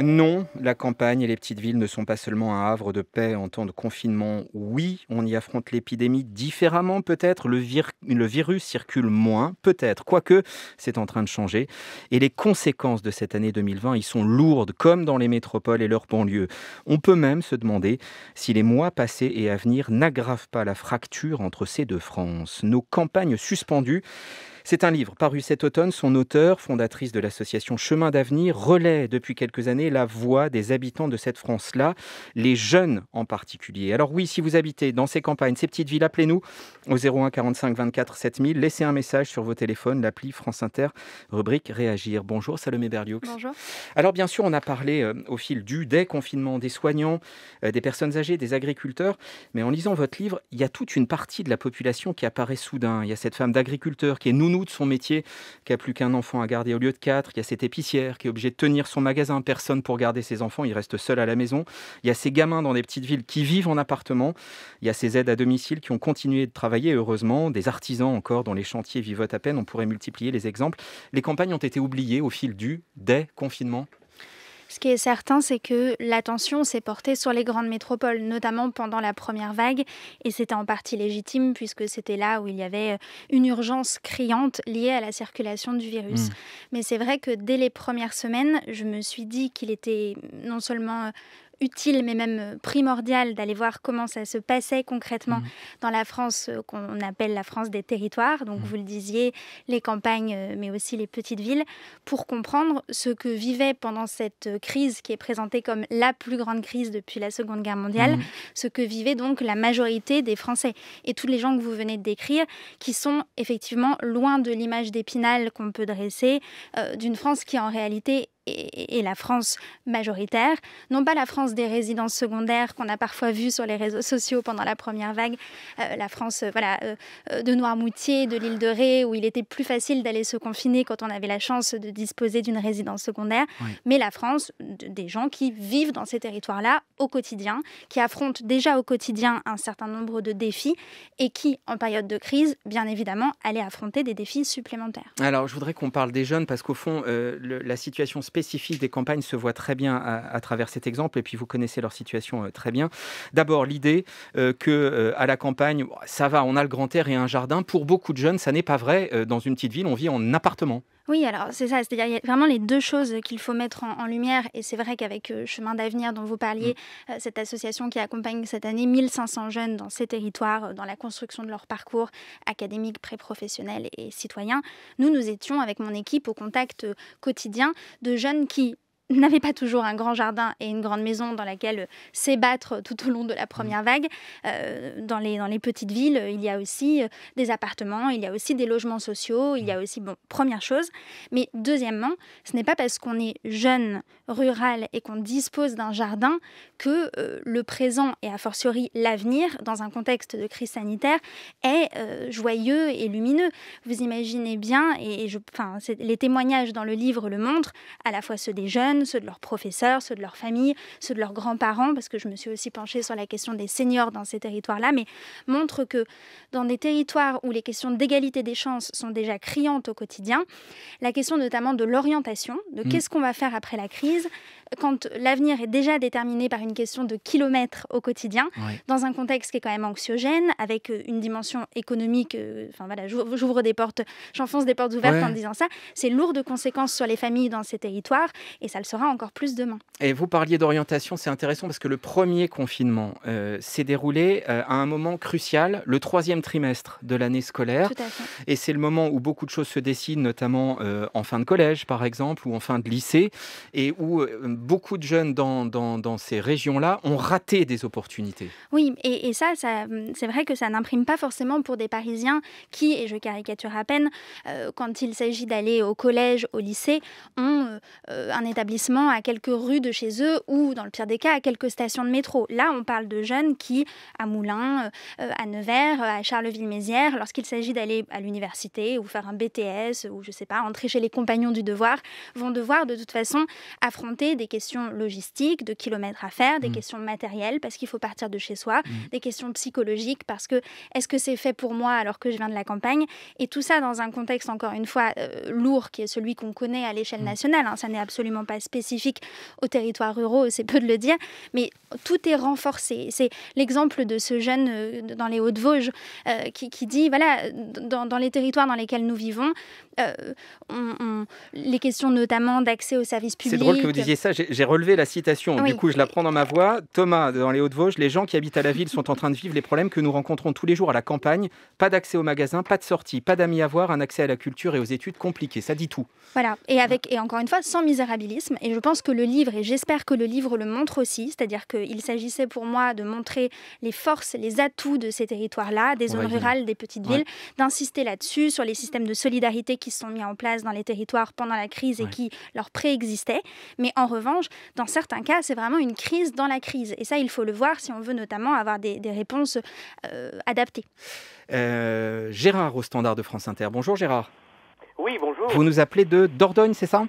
Non, la campagne et les petites villes ne sont pas seulement un havre de paix en temps de confinement. Oui, on y affronte l'épidémie différemment peut-être, le, virus circule moins peut-être, quoique c'est en train de changer. Et les conséquences de cette année 2020, y sont lourdes, comme dans les métropoles et leurs banlieues. On peut même se demander si les mois passés et à venir n'aggravent pas la fracture entre ces deux France. Nos campagnes suspendues c'est un livre paru cet automne. Son auteur, fondatrice de l'association Chemin d'avenir, relaie depuis quelques années la voix des habitants de cette France-là, les jeunes en particulier. Alors oui, si vous habitez dans ces campagnes, ces petites villes, appelez-nous au 01 45 24 7000. Laissez un message sur vos téléphones, l'appli France Inter, rubrique Réagir. Bonjour Salomé Berlioux. Bonjour. Alors bien sûr, on a parlé euh, au fil du déconfinement des soignants, euh, des personnes âgées, des agriculteurs, mais en lisant votre livre, il y a toute une partie de la population qui apparaît soudain. Il y a cette femme d'agriculteur qui est nounou de son métier qui a plus qu'un enfant à garder au lieu de quatre. Il y a cette épicière qui est obligée de tenir son magasin, personne pour garder ses enfants, il reste seul à la maison. Il y a ces gamins dans des petites villes qui vivent en appartement. Il y a ces aides à domicile qui ont continué de travailler, heureusement. Des artisans encore dont les chantiers vivent à peine. On pourrait multiplier les exemples. Les campagnes ont été oubliées au fil du, des confinements ce qui est certain, c'est que l'attention s'est portée sur les grandes métropoles, notamment pendant la première vague, et c'était en partie légitime puisque c'était là où il y avait euh, une urgence criante liée à la circulation du virus. Mmh. Mais c'est vrai que dès les premières semaines, je me suis dit qu'il était non seulement euh, utile, mais même euh, primordial, d'aller voir comment ça se passait concrètement mhm. dans la France euh, qu'on appelle la France des territoires, donc mhm. vous le disiez, les campagnes, euh, mais aussi les petites villes, pour comprendre ce que vivait pendant cette crise qui est présentée comme la plus grande crise depuis la Seconde Guerre mondiale, mhm. ce que vivait donc la majorité des Français et tous les gens que vous venez de décrire, qui sont effectivement loin de l'image d'épinal qu'on peut dresser d'une France qui en réalité et, la France majoritaire, non pas la France des résidences secondaires qu'on a parfois vu sur les réseaux sociaux pendant la première vague, euh, la France euh, voilà, euh, de Noirmoutier, de l'île de Ré, où il était plus facile d'aller se confiner quand on avait la chance de disposer d'une résidence secondaire, mais la France des gens qui vivent dans ces territoires-là au quotidien, qui affrontent déjà au quotidien un certain nombre de défis et qui, en période de crise, bien évidemment, allaient affronter des défis supplémentaires. Alors, je voudrais qu'on parle des jeunes parce qu'au fond, la situation spécifique spécifique des campagnes se voit très bien à, à travers cet exemple, et puis vous connaissez leur situation euh, très bien. D'abord, l'idée euh, que euh, à la campagne, ça va, on a le grand air et un jardin. Pour beaucoup de jeunes, ça n'est pas vrai. dans une petite ville, on vit en appartement. Oui, alors c'est ça, c'est-à-dire il y a vraiment les deux choses qu'il faut mettre en, lumière. Et c'est vrai qu'avec euh, Chemin d'avenir dont vous parliez, mm. euh, cette association qui accompagne cette année 1500 jeunes dans ces territoires, euh, dans la construction de leur parcours académique, pré-professionnel et, et citoyen, nous, nous étions avec mon équipe au contact quotidien de jeunes qui, n'avait pas toujours un grand jardin et une grande maison dans laquelle euh, s'ébattre tout au long de la mmh. première vague. Euh, dans, les, petites villes, euh, il y a aussi des appartements, il y a aussi des logements sociaux, il y a mmh. aussi, bon, première chose. Mais deuxièmement, ce n'est pas parce qu'on est jeune, rural et qu'on dispose d'un jardin que le présent et a fortiori l'avenir, dans un contexte de crise sanitaire, est joyeux et lumineux. Vous imaginez bien, et, je les témoignages dans le livre le montrent, à la fois ceux des jeunes, ceux de leurs professeurs, ceux de leurs familles, ceux de leurs grands-parents, parce que je me suis aussi penchée sur la question des seniors dans ces territoires-là, mais montre que dans des territoires où les questions d'égalité des chances sont déjà criantes au quotidien, la question notamment de l'orientation, de mm. qu'est-ce qu'on va faire après la crise, quand l'avenir est déjà déterminé par une question de kilomètres au quotidien, dans un contexte qui est quand même anxiogène, avec euh, une dimension économique, euh, enfin voilà, j'ouvre des portes, j'enfonce des portes ouvertes en disant ça, c'est lourd de conséquences sur les familles dans ces territoires, et ça le sera encore plus demain. Et vous parliez d'orientation, c'est intéressant parce que le premier confinement euh, s'est déroulé euh, à un moment crucial, le troisième trimestre de l'année scolaire. Et c'est le moment où beaucoup de choses se décident, notamment euh, en fin de collège, par exemple, ou en fin de lycée, et où beaucoup de jeunes dans, dans, ces régions-là ont raté des opportunités. Oui, et, ça, ça c'est vrai que ça n'imprime pas forcément pour des Parisiens qui, et je caricature à peine, quand il s'agit d'aller au collège, au lycée, ont un établissement à quelques rues de chez eux ou, dans le pire des cas, à quelques stations de métro. Là, on parle de jeunes qui, à Moulins, euh, euh, à Nevers, euh, à Charleville-Mézières, lorsqu'il s'agit d'aller à l'université ou faire un BTS ou, je ne sais pas, entrer chez les compagnons du devoir, vont devoir de toute façon affronter des questions logistiques, de kilomètres à faire, des mm. questions matérielles parce qu'il faut partir de chez soi, mm. des questions psychologiques parce que est-ce que c'est fait pour moi alors que je viens de la campagne Et tout ça dans un contexte, encore une fois, lourd qui est celui qu'on connaît à l'échelle mm. nationale. Hein. ça n'est absolument pas spécifique aux territoires ruraux, c'est peu de le dire, mais tout est renforcé. C'est l'exemple de ce jeune euh, dans les Hauts-de-Vosges euh, qui, dit, voilà, dans, les territoires dans lesquels nous vivons, euh, les questions notamment d'accès aux services publics. C'est drôle que vous disiez ça, j'ai relevé la citation, du coup je la prends dans ma voix. Thomas, dans les Hauts-de-Vosges, les gens qui habitent à la ville sont en train de vivre les problèmes que nous rencontrons tous les jours à la campagne. Pas d'accès aux magasins, pas de sortie, pas d'amis à voir, un accès à la culture et aux études compliquées. Ça dit tout. Voilà, et, avec, et encore une fois, sans misérabilisme, et je pense que le livre, et j'espère que le livre le montre aussi, c'est-à-dire qu'il s'agissait pour moi de montrer les forces, les atouts de ces territoires-là, des zones rurales, des petites villes, d'insister là-dessus, sur les systèmes de solidarité qui se sont mis en place dans les territoires pendant la crise et qui leur préexistaient. Mais en revanche, dans certains cas, c'est vraiment une crise dans la crise. Et ça, il faut le voir si on veut notamment avoir des, réponses euh, adaptées. Euh, Gérard au standard de France Inter. Bonjour Gérard. Oui, bonjour. Vous nous appelez de Dordogne, c'est ça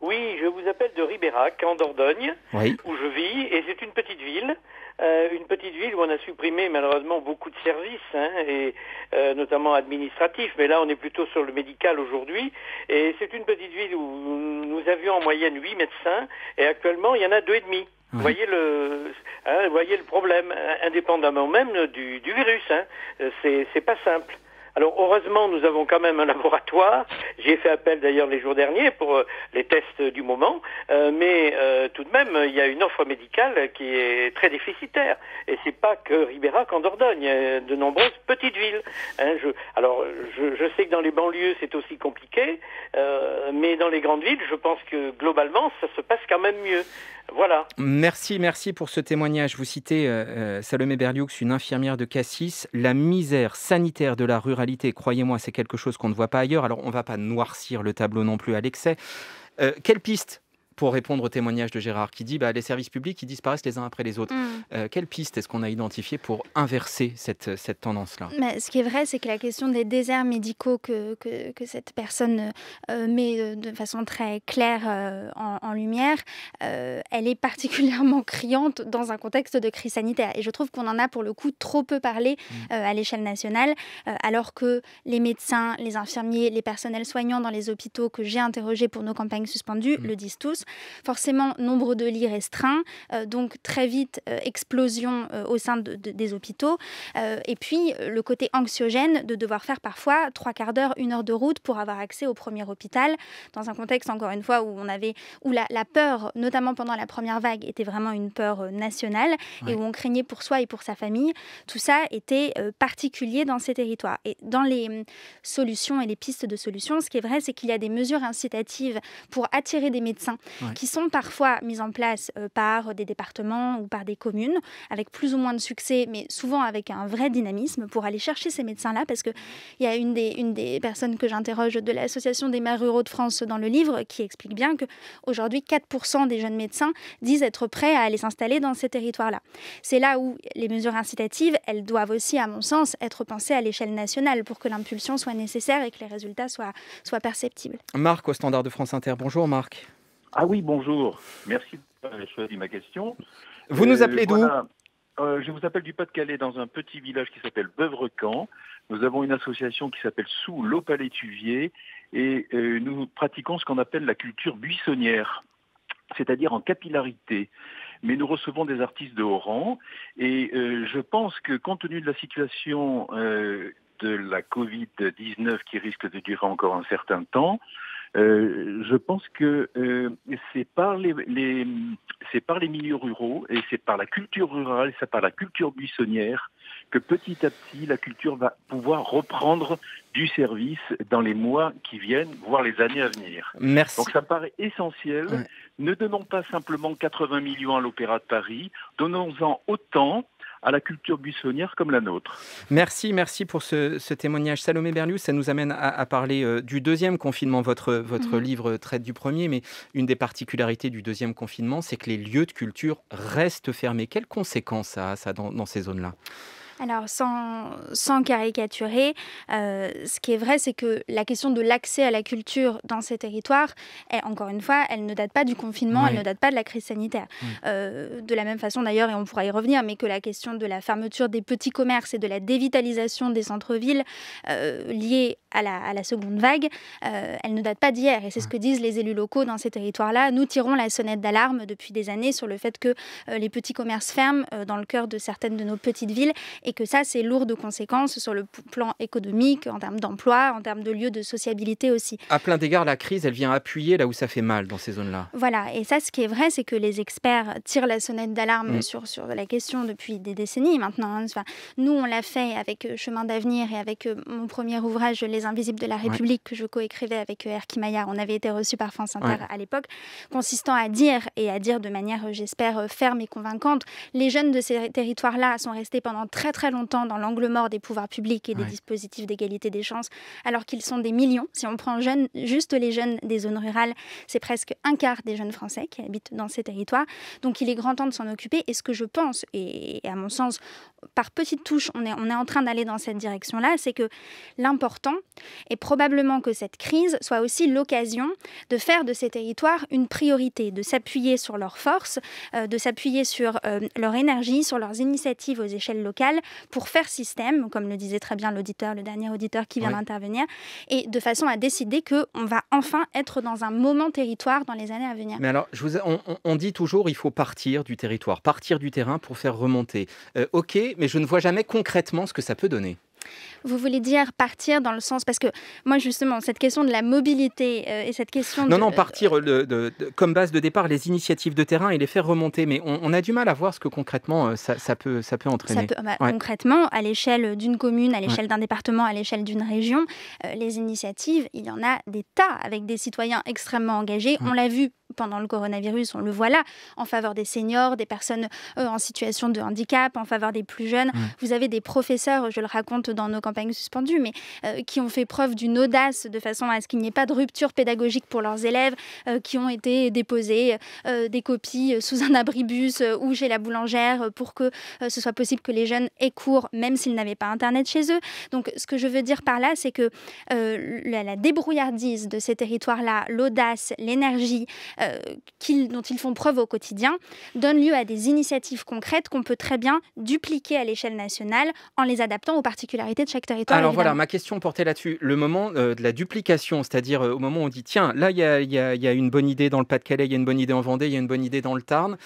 oui, je vous appelle de Ribérac, en Dordogne, où je vis, et c'est une petite ville. Euh, une petite ville où on a supprimé malheureusement beaucoup de services, hein, et euh, notamment administratifs, mais là on est plutôt sur le médical aujourd'hui. Et c'est une petite ville où nous avions en moyenne 8 médecins, et actuellement il y en a deux et demi. Vous voyez le, hein, voyez le problème, indépendamment même du, virus. Hein. Euh, c'est pas simple. Alors heureusement, nous avons quand même un laboratoire. J'ai fait appel d'ailleurs les jours derniers pour euh, les tests du moment, euh, mais euh, tout de même, il y a une offre médicale qui est très déficitaire. Et c'est pas que Ribera qu'en Dordogne, il y a de nombreuses petites villes. Hein, alors je, sais que dans les banlieues c'est aussi compliqué, mais dans les grandes villes, je pense que globalement ça se passe quand même mieux. Voilà. Merci, merci pour ce témoignage. Vous citez euh, euh, Salomé Berlioux, une infirmière de Cassis. La misère sanitaire de la ruralité, croyez-moi, c'est quelque chose qu'on ne voit pas ailleurs. Alors, on ne va pas noircir le tableau non plus à l'excès. Euh, quelle piste pour répondre au témoignage de Gérard qui dit bah, les services publics qui disparaissent les uns après les autres. Mm. Euh, quelle piste est-ce qu'on a identifiée pour inverser cette, tendance-là Mais Ce qui est vrai, c'est que la question des déserts médicaux que, cette personne euh, met de façon très claire euh, en, lumière, elle est particulièrement criante dans un contexte de crise sanitaire. Et je trouve qu'on en a pour le coup trop peu parlé mm. à l'échelle nationale, alors que les médecins, les infirmiers, les personnels soignants dans les hôpitaux que j'ai interrogés pour nos campagnes suspendues mm. le disent tous. Forcément, nombre de lits restreints, euh, donc très vite euh, explosion euh, au sein des hôpitaux. et puis, le côté anxiogène de devoir faire parfois trois quarts d'heure, une heure de route pour avoir accès au premier hôpital, dans un contexte, encore une fois, où, on avait, où la, peur, notamment pendant la première vague, était vraiment une peur nationale et où on craignait pour soi et pour sa famille. Tout ça était particulier dans ces territoires. Et dans les hum, solutions et les pistes de solutions, ce qui est vrai, c'est qu'il y a des mesures incitatives pour attirer des médecins, qui sont parfois mises en place euh, par des départements ou par des communes, avec plus ou moins de succès, mais souvent avec un vrai dynamisme pour aller chercher ces médecins-là, parce qu'il y a une des, une des personnes que j'interroge de l'Association des maires ruraux de France dans le livre qui explique bien qu'aujourd'hui, 4% des jeunes médecins disent être prêts à aller s'installer dans ces territoires-là. C'est là où les mesures incitatives, elles doivent aussi, à mon sens, être pensées à l'échelle nationale pour que l'impulsion soit nécessaire et que les résultats soient, soient perceptibles. Marc au standard de France Inter, bonjour Marc. Ah oui, bonjour. Merci d'avoir choisi ma question. Vous nous euh, appelez d'où euh, je vous appelle du Pas-de-Calais dans un petit village qui s'appelle Beuvre-Camp Nous avons une association qui s'appelle Sous l'Opal-Étuvier et euh, nous pratiquons ce qu'on appelle la culture buissonnière, c'est-à-dire en capillarité. Mais nous recevons des artistes de haut rang et je pense que compte tenu de la situation de la Covid-19 qui risque de durer encore un certain temps, euh, je pense que euh, c'est par les, les c'est par les milieux ruraux et c'est par la culture rurale, c'est par la culture buissonnière que petit à petit la culture va pouvoir reprendre du service dans les mois qui viennent, voire les années à venir. Merci. Donc ça paraît essentiel. Ne donnons pas simplement 80 millions à l'Opéra de Paris, donnons-en autant à la culture buissonnière comme la nôtre. Merci, merci pour ce, témoignage. Salomé Berlius, ça nous amène à, parler euh, du deuxième confinement. Votre, votre mhm. livre traite du premier, mais une des particularités du deuxième confinement, c'est que les lieux de culture restent fermés. Quelles conséquences ça a ça, dans, dans ces zones-là alors, sans, sans caricaturer, euh, ce qui est vrai, c'est que la question de l'accès à la culture dans ces territoires, est, encore une fois, elle ne date pas du confinement, elle ne date pas de la crise sanitaire. Euh, de la même façon, d'ailleurs, et on pourra y revenir, mais que la question de la fermeture des petits commerces et de la dévitalisation des centres-villes liées... Euh, liée à la, seconde vague, euh, elle ne date pas d'hier. Et c'est ce que disent les élus locaux dans ces territoires-là. Nous tirons la sonnette d'alarme depuis des années sur le fait que euh, les petits commerces ferment euh, dans le cœur de certaines de nos petites villes et que ça, c'est lourd de conséquences sur le plan économique, en termes d'emploi, en termes de lieux de sociabilité aussi. À plein d'égards, la crise, elle vient appuyer là où ça fait mal dans ces zones-là. Voilà. Et ça, ce qui est vrai, c'est que les experts tirent la sonnette d'alarme mm. sur, sur la question depuis des décennies maintenant. Hein. nous, on l'a fait avec Chemin d'avenir et avec mon premier ouvrage, Les invisible de la République que je coécrivais avec euh, Erki Maillard, on avait été reçu par France Inter à l'époque, consistant à dire, et à dire de manière, euh, j'espère, euh, ferme et convaincante, les jeunes de ces territoires-là sont restés pendant très très longtemps dans l'angle mort des pouvoirs publics et des dispositifs d'égalité des chances, alors qu'ils sont des millions. Si on prend juste les jeunes des zones rurales, c'est presque un quart des jeunes Français qui habitent dans ces territoires. Donc il est grand temps de s'en occuper. Et ce que je pense, et à mon sens, par petites touches, on est, on est en train d'aller dans cette direction-là, c'est que l'important est probablement que cette crise soit aussi l'occasion de faire de ces territoires une priorité, de s'appuyer sur leurs forces, euh, de s'appuyer sur euh, leur énergie, sur leurs initiatives aux échelles locales pour faire système, comme le disait très bien l'auditeur, le dernier auditeur qui vient d'intervenir, et de façon à décider qu'on va enfin être dans un moment territoire dans les années à venir. Mais alors, on, dit toujours il faut partir du territoire, partir du terrain pour faire remonter. Euh, ok, mais je ne vois jamais concrètement ce que ça peut donner. Vous voulez dire partir dans le sens parce que moi justement cette question de la mobilité euh, et cette question non de... non euh, partir de, comme base de départ les initiatives de terrain et les faire remonter mais on, a du mal à voir ce que concrètement euh, ça, peut ça peut entraîner bah, concrètement à l'échelle d'une commune à l'échelle d'un département à l'échelle d'une région les initiatives il y en a des tas avec des citoyens extrêmement engagés on l'a vu pendant le coronavirus, on le voit là, en faveur des seniors, des personnes euh, en situation de handicap, en faveur des plus jeunes. Vous avez des professeurs, je le raconte dans nos campagnes suspendues, mais euh, qui ont fait preuve d'une audace de façon à ce qu'il n'y ait pas de rupture pédagogique pour leurs élèves, euh, qui ont été déposés des copies sous un abribus ou chez la boulangère pour que ce soit possible que les jeunes aient cours, même s'ils n'avaient pas Internet chez eux. Donc ce que je veux dire par là, c'est que la débrouillardise de ces territoires-là, l'audace, l'énergie, euh, dont ils font preuve au quotidien donnent lieu à des initiatives concrètes qu'on peut très bien dupliquer à l'échelle nationale en les adaptant aux particularités de chaque territoire. Alors voilà, ma question portait là-dessus. Le moment euh, de la duplication, c'est-à-dire euh, au moment où on dit tiens, là il y, a une bonne idée dans le Pas-de-Calais, il y a une bonne idée en Vendée, il y a une bonne idée dans le Tarn.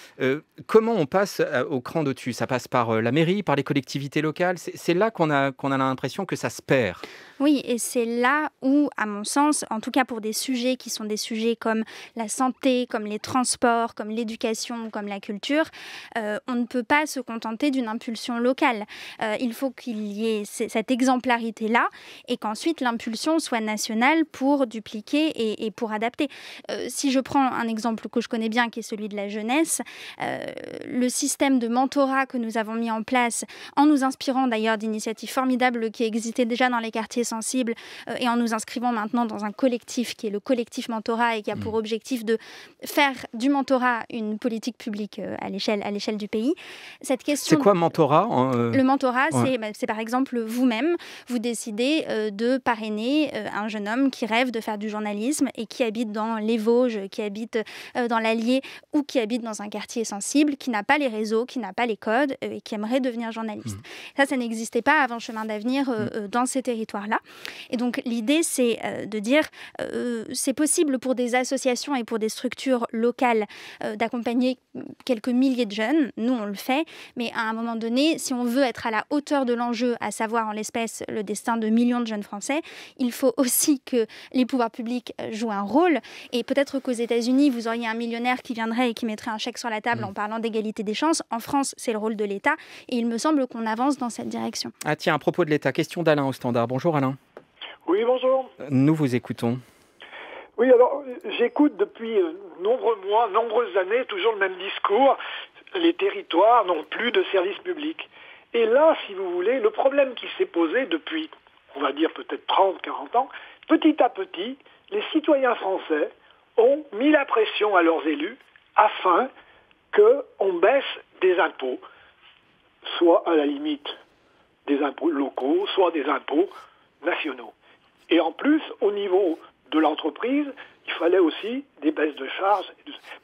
comment on passe au cran dau dessus Ça passe par la mairie, par les collectivités locales. C'est là qu'on a, qu'on a l'impression que ça se perd. Oui, et c'est là où, à mon sens, en tout cas pour des sujets qui sont des sujets comme la santé, comme les transports, comme l'éducation, comme la culture, euh, on ne peut pas se contenter d'une impulsion locale. Euh, il faut qu'il y ait cette exemplarité-là et qu'ensuite l'impulsion soit nationale pour dupliquer et, pour adapter. Euh, si je prends un exemple que je connais bien, qui est celui de la jeunesse, le système de mentorat que nous avons mis en place, en nous inspirant d'ailleurs d'initiatives formidables qui existaient déjà dans les quartiers sensible euh, et en nous inscrivant maintenant dans un collectif qui est le collectif mentorat et qui a pour mm. objectif de faire du mentorat une politique publique euh, à l'échelle à l'échelle du pays. Cette question. C'est quoi mentorat euh, Le mentorat, bah, c'est par exemple vous-même, vous décidez de parrainer un jeune homme qui rêve de faire du journalisme et qui habite dans les Vosges, qui habite dans l'Allier ou qui habite dans un quartier sensible, qui n'a pas les réseaux, qui n'a pas les codes et qui aimerait devenir journaliste. Mm. Ça, ça n'existait pas avant Chemin d'avenir mm. dans ces territoires-là. Et donc l'idée, c'est euh, de dire, euh, c'est possible pour des associations et pour des structures locales euh, d'accompagner quelques milliers de jeunes. Nous, on le fait, mais à un moment donné, si on veut être à la hauteur de l'enjeu, à savoir en l'espèce le destin de millions de jeunes Français, il faut aussi que les pouvoirs publics jouent un rôle. Et peut-être qu'aux États-Unis, vous auriez un millionnaire qui viendrait et qui mettrait un chèque sur la table mmh. en parlant d'égalité des chances. En France, c'est le rôle de l'État. Et il me semble qu'on avance dans cette direction. Ah tiens, à propos de l'État, question d'Alain au standard. Bonjour Alain. Oui, bonjour. Nous vous écoutons. Oui, alors j'écoute depuis euh, nombreux mois, nombreuses années, toujours le même discours. Les territoires n'ont plus de services publics. Et là, si vous voulez, le problème qui s'est posé depuis, on va dire peut-être 30, 40 ans, petit à petit, les citoyens français ont mis la pression à leurs élus afin qu'on baisse des impôts, soit à la limite des impôts locaux, soit des impôts nationaux. Et en plus, au niveau de l'entreprise, il fallait aussi des baisses de charges.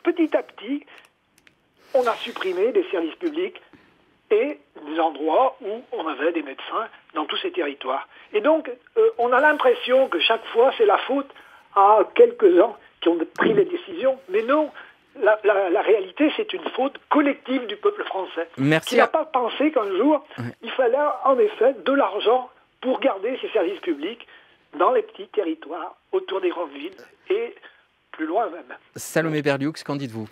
Petit à petit, on a supprimé des services publics et des endroits où on avait des médecins dans tous ces territoires. Et donc, euh, on a l'impression que chaque fois, c'est la faute à quelques-uns qui ont pris les décisions. Mais non, la, réalité, c'est une faute collective du peuple français. Qui n'a pas pensé qu'un jour, il fallait en effet de l'argent pour garder ces services publics dans les petits territoires autour des grandes villes et plus loin même. Salomé Berlioux, qu'en dites-vous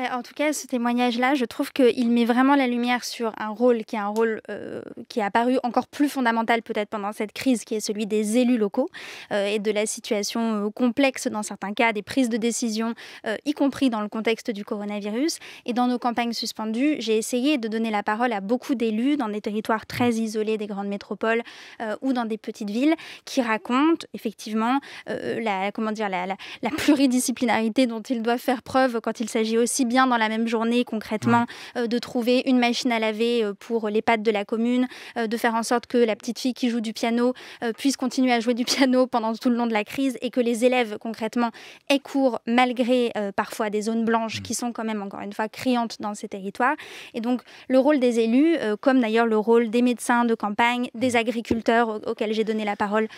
euh, en tout cas, ce témoignage-là, je trouve qu'il met vraiment la lumière sur un rôle qui est un rôle euh, qui est apparu encore plus fondamental peut-être pendant cette crise, qui est celui des élus locaux euh, et de la situation complexe dans certains cas, des prises de décision, y compris dans le contexte du coronavirus. Et dans nos campagnes suspendues, j'ai essayé de donner la parole à beaucoup d'élus dans des territoires très isolés des grandes métropoles ou dans des petites villes qui racontent effectivement la, comment dire, la pluridisciplinarité dont ils doivent faire preuve quand il s'agit aussi bien dans la même journée concrètement euh, de trouver une machine à laver euh, pour les pattes de la commune, euh, de faire en sorte que la petite fille qui joue du piano puisse continuer à jouer du piano pendant tout le long de la crise et que les élèves concrètement aient cours malgré parfois des zones blanches mmh. qui sont quand même encore une fois criantes dans ces territoires. Et donc le rôle des élus, comme d'ailleurs le rôle des médecins de campagne, des mmh. agriculteurs auxquels j'ai donné la parole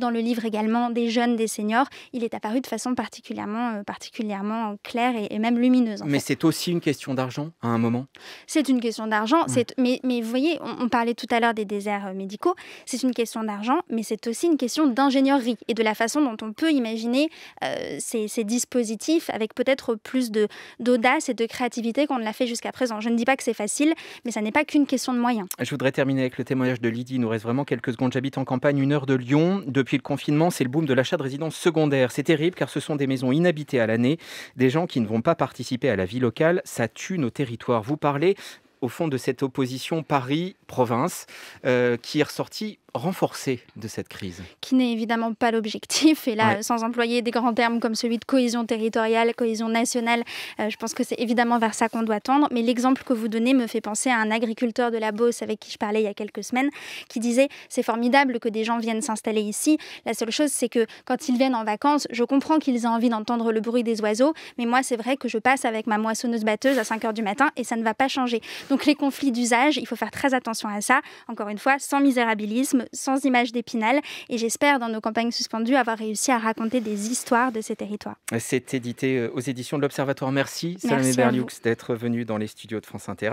dans le livre également, des jeunes, des seniors, il est apparu de façon particulièrement, particulièrement claire et même lumineuse. Mais c'est aussi une question d'argent à un moment C'est une question d'argent. c'est Mais, mais vous voyez, on, parlait tout à l'heure des déserts euh, médicaux. C'est une question d'argent, mais c'est aussi une question d'ingénierie et de la façon dont on peut imaginer euh, ces, dispositifs avec peut-être plus d'audace et de créativité qu'on ne l'a fait jusqu'à présent. Je ne dis pas que c'est facile, mais ça n'est pas qu'une question de moyens. Je voudrais terminer avec le témoignage de Lydie. Il nous reste vraiment quelques secondes. J'habite en campagne, une heure de Lyon. Depuis le confinement, c'est le boom de l'achat de résidences secondaires. C'est terrible car ce sont des maisons inhabitées à l'année, des gens qui ne vont pas participer à la vie locale, ça tue nos territoires. Vous parlez au fond de cette opposition Paris-province euh, qui est ressortie renforcée de cette crise Qui n'est évidemment pas l'objectif. Et là, sans employer des grands termes comme celui de cohésion territoriale, cohésion nationale, euh, je pense que c'est évidemment vers ça qu'on doit tendre. Mais l'exemple que vous donnez me fait penser à un agriculteur de la Beauce avec qui je parlais il y a quelques semaines, qui disait c'est formidable que des gens viennent s'installer ici. La seule chose, c'est que quand ils viennent en vacances, je comprends qu'ils aient envie d'entendre le bruit des oiseaux, mais moi, c'est vrai que je passe avec ma moissonneuse-batteuse à 5 h du matin et ça ne va pas changer. Donc les conflits d'usage, il faut faire très attention à ça. Encore une fois, sans misérabilisme, sans image d'épinal. Et j'espère, dans nos campagnes suspendues, avoir réussi à raconter des histoires de ces territoires. C'est édité euh, aux éditions de l'Observatoire. Merci, Salomé Berlioux, d'être venu dans les studios de France Inter.